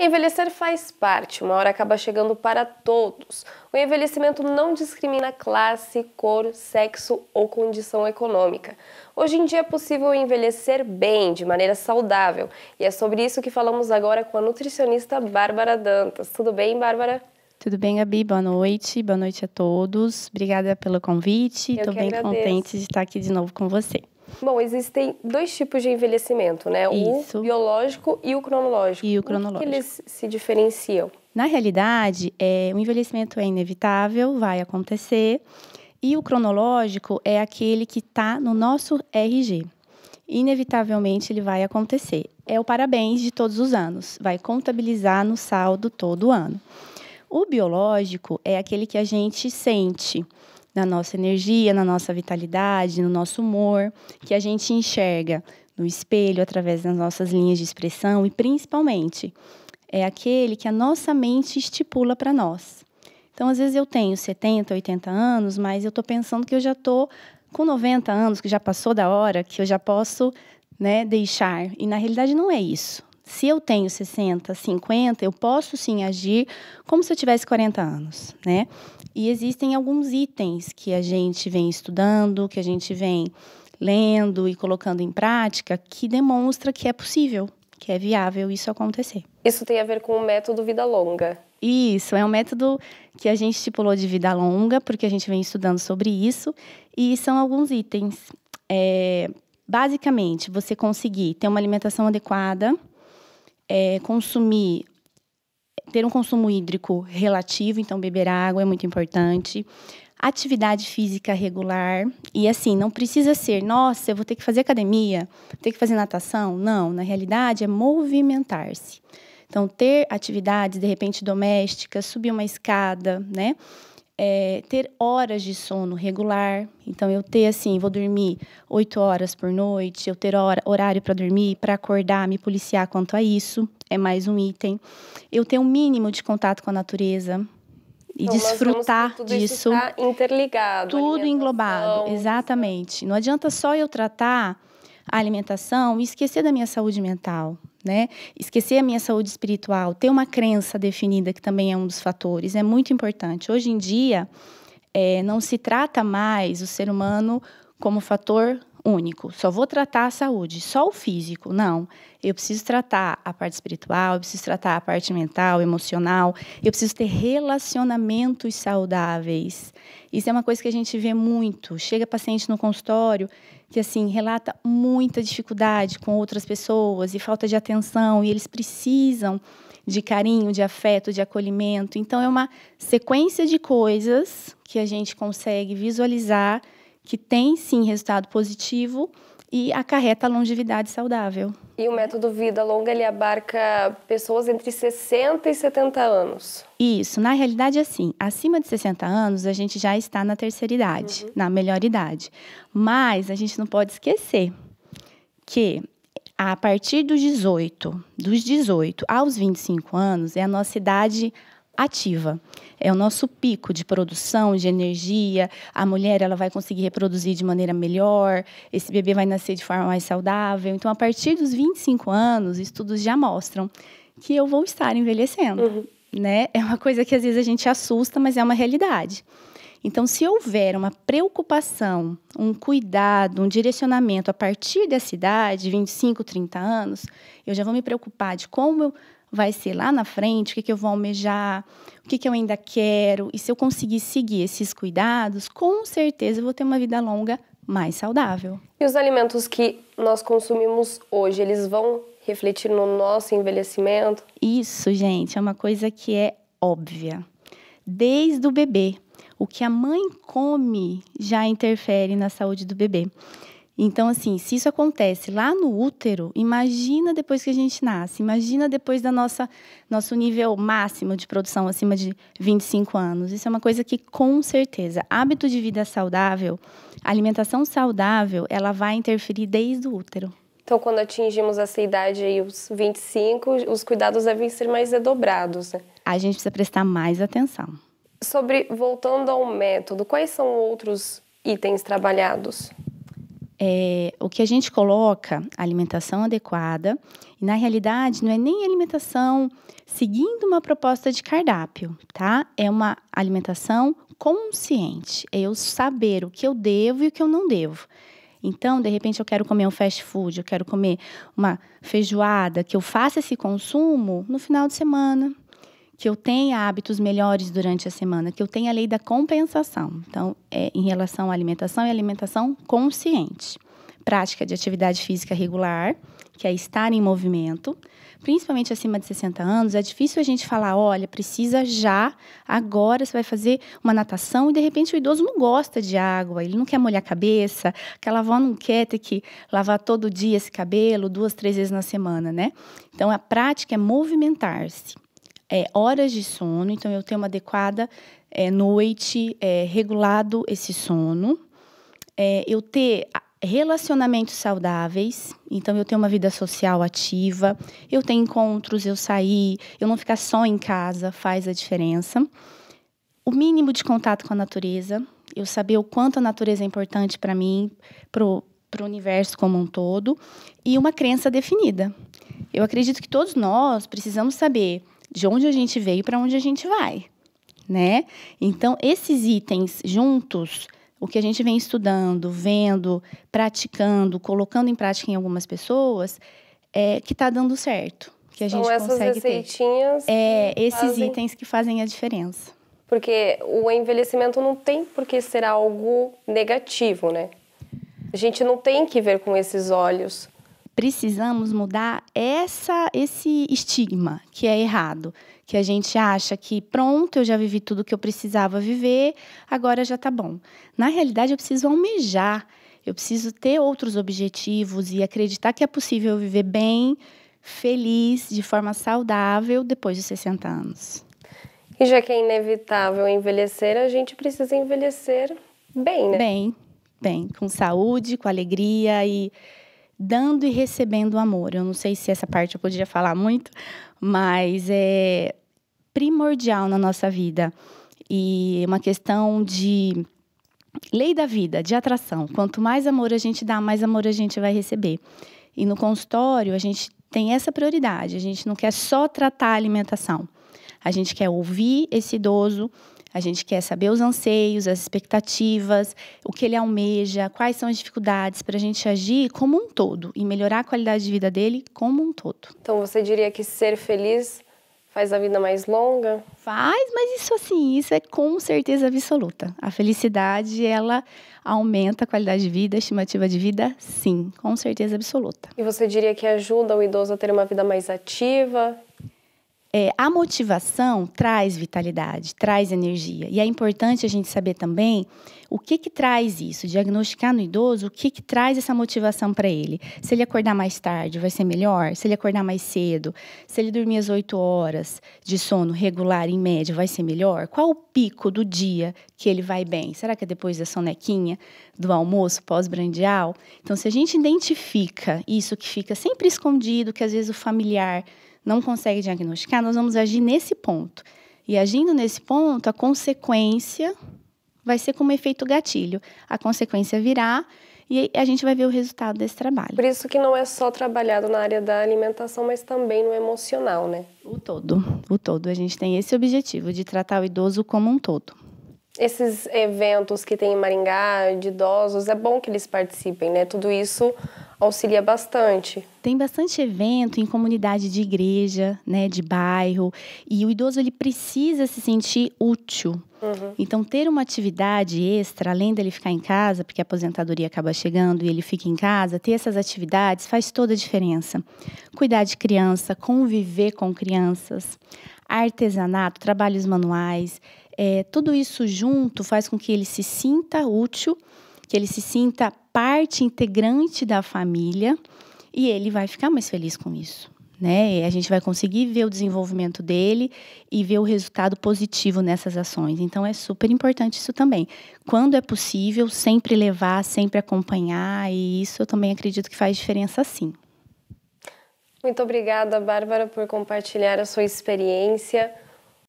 Envelhecer faz parte, uma hora acaba chegando para todos. O envelhecimento não discrimina classe, cor, sexo ou condição econômica. Hoje em dia é possível envelhecer bem, de maneira saudável, e é sobre isso que falamos agora com a nutricionista Bárbara Dantas. Tudo bem, Bárbara? Tudo bem, Gabi? Boa noite, boa noite a todos. Obrigada pelo convite. Estou bem agradeço. contente de estar aqui de novo com você. Bom, existem dois tipos de envelhecimento, né? Isso. O biológico e o cronológico. E o cronológico. Como que eles se diferenciam? Na realidade, é, o envelhecimento é inevitável, vai acontecer. E o cronológico é aquele que está no nosso RG. Inevitavelmente ele vai acontecer. É o parabéns de todos os anos, vai contabilizar no saldo todo ano. O biológico é aquele que a gente sente na nossa energia, na nossa vitalidade, no nosso humor, que a gente enxerga no espelho, através das nossas linhas de expressão e principalmente é aquele que a nossa mente estipula para nós. Então, às vezes eu tenho 70, 80 anos, mas eu estou pensando que eu já estou com 90 anos, que já passou da hora, que eu já posso né, deixar. E na realidade não é isso se eu tenho 60, 50, eu posso sim agir como se eu tivesse 40 anos, né? E existem alguns itens que a gente vem estudando, que a gente vem lendo e colocando em prática que demonstra que é possível, que é viável isso acontecer. Isso tem a ver com o método vida longa. Isso, é um método que a gente estipulou de vida longa, porque a gente vem estudando sobre isso, e são alguns itens. É, basicamente, você conseguir ter uma alimentação adequada, é, consumir, ter um consumo hídrico relativo, então beber água é muito importante. Atividade física regular. E assim, não precisa ser, nossa, eu vou ter que fazer academia, ter que fazer natação. Não, na realidade é movimentar-se. Então, ter atividades, de repente, domésticas, subir uma escada, né? é, ter horas de sono regular. Então, eu ter, assim, vou dormir oito horas por noite, eu ter hora, horário para dormir, para acordar, me policiar quanto a isso, é mais um item. Eu ter um mínimo de contato com a natureza e então, desfrutar tudo disso. Isso está interligado. Tudo englobado, exatamente. Não adianta só eu tratar a alimentação e esquecer da minha saúde mental né? Esquecer a minha saúde espiritual, ter uma crença definida, que também é um dos fatores, é muito importante. Hoje em dia, é, não se trata mais o ser humano como fator único. Só vou tratar a saúde, só o físico. Não. Eu preciso tratar a parte espiritual, eu preciso tratar a parte mental, emocional, eu preciso ter relacionamentos saudáveis. Isso é uma coisa que a gente vê muito. Chega paciente no consultório que assim relata muita dificuldade com outras pessoas e falta de atenção e eles precisam de carinho, de afeto, de acolhimento. Então é uma sequência de coisas que a gente consegue visualizar que tem sim resultado positivo, e acarreta a longevidade saudável. E o método Vida Longa ele abarca pessoas entre 60 e 70 anos. Isso, na realidade é assim, acima de 60 anos a gente já está na terceira idade, uhum. na melhor idade. Mas a gente não pode esquecer que a partir dos 18, dos 18 aos 25 anos é a nossa idade ativa. É o nosso pico de produção de energia. A mulher ela vai conseguir reproduzir de maneira melhor, esse bebê vai nascer de forma mais saudável. Então, a partir dos 25 anos, estudos já mostram que eu vou estar envelhecendo. Uhum. Né? É uma coisa que às vezes a gente assusta, mas é uma realidade. Então, se houver uma preocupação, um cuidado, um direcionamento a partir dessa idade, 25, 30 anos, eu já vou me preocupar de como vai ser lá na frente, o que, que eu vou almejar, o que, que eu ainda quero. E se eu conseguir seguir esses cuidados, com certeza eu vou ter uma vida longa mais saudável. E os alimentos que nós consumimos hoje, eles vão refletir no nosso envelhecimento? Isso, gente, é uma coisa que é óbvia. Desde o bebê o que a mãe come já interfere na saúde do bebê. Então, assim, se isso acontece lá no útero, imagina depois que a gente nasce, imagina depois da nossa nosso nível máximo de produção acima de 25 anos. Isso é uma coisa que com certeza, hábito de vida saudável, alimentação saudável, ela vai interferir desde o útero. Então, quando atingimos essa idade aí, os 25, os cuidados devem ser mais redobrados, né? A gente precisa prestar mais atenção sobre voltando ao método, quais são outros itens trabalhados? É, o que a gente coloca, alimentação adequada, e na realidade não é nem alimentação seguindo uma proposta de cardápio, tá? É uma alimentação consciente, é eu saber o que eu devo e o que eu não devo. Então, de repente, eu quero comer um fast food, eu quero comer uma feijoada, que eu faça esse consumo no final de semana, que eu tenha hábitos melhores durante a semana, que eu tenha a lei da compensação. Então, é em relação à alimentação e é alimentação consciente. Prática de atividade física regular, que é estar em movimento. Principalmente acima de 60 anos, é difícil a gente falar, olha, precisa já, agora você vai fazer uma natação e de repente o idoso não gosta de água, ele não quer molhar a cabeça, aquela avó não quer ter que lavar todo dia esse cabelo, duas, três vezes na semana, né? Então a prática é movimentar-se é, horas de sono, então eu tenho uma adequada é, noite, é, regulado esse sono, é, eu ter ah, relacionamentos saudáveis, então eu tenho uma vida social ativa, eu tenho encontros, eu sair, eu não ficar só em casa faz a diferença. O mínimo de contato com a natureza, eu saber o quanto a natureza é importante para mim, para o universo como um todo, e uma crença definida. Eu acredito que todos nós precisamos saber de onde a gente veio para onde a gente vai, né? Então, esses itens juntos, o que a gente vem estudando, vendo, praticando, colocando em prática em algumas pessoas, é que está dando certo. Que a São gente essas consegue receitinhas. Ter. É, esses fazem... itens que fazem a diferença. Porque o envelhecimento não tem por que ser algo negativo, né? A gente não tem que ver com esses olhos precisamos mudar essa esse estigma que é errado, que a gente acha que pronto, eu já vivi tudo que eu precisava viver, agora já tá bom. Na realidade, eu preciso almejar, eu preciso ter outros objetivos e acreditar que é possível viver bem, feliz, de forma saudável depois de 60 anos. E já que é inevitável envelhecer, a gente precisa envelhecer bem, né? Bem, bem, com saúde, com alegria e dando e recebendo amor. Eu não sei se essa parte eu podia falar muito, mas é primordial na nossa vida e uma questão de lei da vida, de atração. Quanto mais amor a gente dá, mais amor a gente vai receber. E no consultório a gente tem essa prioridade. A gente não quer só tratar a alimentação. A gente quer ouvir esse idoso, a gente quer saber os anseios, as expectativas, o que ele almeja, quais são as dificuldades, para a gente agir como um todo e melhorar a qualidade de vida dele como um todo. Então você diria que ser feliz faz a vida mais longa? Faz, mas isso assim, isso é com certeza absoluta. A felicidade, ela aumenta a qualidade de vida, a estimativa de vida, sim, com certeza absoluta. E você diria que ajuda o idoso a ter uma vida mais ativa, é, a motivação traz vitalidade, traz energia. E é importante a gente saber também o que, que traz isso, diagnosticar no idoso o que, que traz essa motivação para ele. Se ele acordar mais tarde, vai ser melhor? Se ele acordar mais cedo? Se ele dormir as oito horas de sono regular, em média, vai ser melhor? Qual o pico do dia que ele vai bem? Será que é depois da sonequinha, do almoço, pós-brandial? Então, se a gente identifica isso que fica sempre escondido, que às vezes o familiar não consegue diagnosticar, nós vamos agir nesse ponto. E agindo nesse ponto, a consequência vai ser como efeito gatilho. A consequência virá e a gente vai ver o resultado desse trabalho. Por isso que não é só trabalhado na área da alimentação, mas também no emocional, né? O todo, o todo. A gente tem esse objetivo de tratar o idoso como um todo. Esses eventos que tem em Maringá de idosos, é bom que eles participem, né? Tudo isso auxilia bastante. Tem bastante evento em comunidade de igreja, né, de bairro, e o idoso ele precisa se sentir útil. Uhum. Então, ter uma atividade extra, além dele ficar em casa, porque a aposentadoria acaba chegando e ele fica em casa, ter essas atividades faz toda a diferença. Cuidar de criança, conviver com crianças, artesanato, trabalhos manuais, é, tudo isso junto faz com que ele se sinta útil que ele se sinta parte integrante da família e ele vai ficar mais feliz com isso. Né? A gente vai conseguir ver o desenvolvimento dele e ver o resultado positivo nessas ações. Então é super importante isso também. Quando é possível, sempre levar, sempre acompanhar, e isso eu também acredito que faz diferença sim. Muito obrigada, Bárbara, por compartilhar a sua experiência.